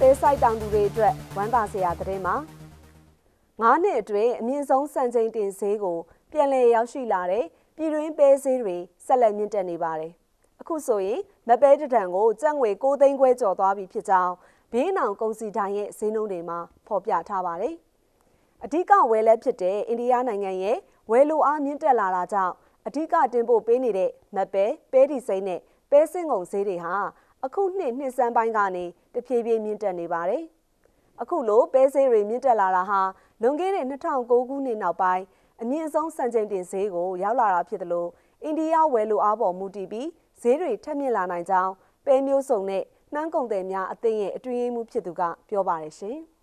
တဲဆိုင်တောင်သူတွေအတွက်ဝမ်းသာစရာသတင်းပါ၅နှစ်အတွင်းအမြင့်ဆုံးစံချိန်တင်ဈေးကို ပြန်လည်ရောက်ရှိလာတဲ့ပြည်တွင်းပဲဈေးတွေဆက်လက်မြင့်တက်နေပါတယ်အခုဆိုရင်မပဲတဒံကိုကြက်ငွေ6သိန်းခွဲကျော်သွားပြီဖြစ်ကြောင်းဘေးနောင်ကုန်စည်တိုင်းရဲ့ဈေးနှုန်းတွေမှာဖော်ပြထားပါတယ်အဓိကဝယ်လက်ဖြစ်တဲ့အိန္ဒိယနိုင်ငံရဲ့ဝယ်လိုအားမြင့်တက်လာတာကြောင့်အဓိကတင်ပို့ပေးနေတဲ့မပဲပဲဒီစိမ့်နဲ့ပဲစင်ကုန်ဈေးတွေဟာအခုနှစ်နှစ်စမ်းပိုင်းကနေတဖြည်းဖြည်းမြင့်တက်နေပါတယ်။အခုလိုပဲဈေးတွေမြင့်တက်လာတာဟာလွန်ခဲ့တဲ့2009ခုနှစ်နောက်ပိုင်းအမြင့်ဆုံးစံချိန်တင်ဈေးကို ရောက်လာတာဖြစ်တယ်လို့အိန္ဒိယဝယ်လိုအားပေါ်မူတည်ပြီးဈေးတွေထပ်မြင့်လာနိုင်ကြောင်းပဲမျိုးစုံနဲ့နှမ်းကုန်သည်များအသင်းရဲ့အတွင်းရေးမှူးဖြစ်သူကပြောပါတယ်ရှင်။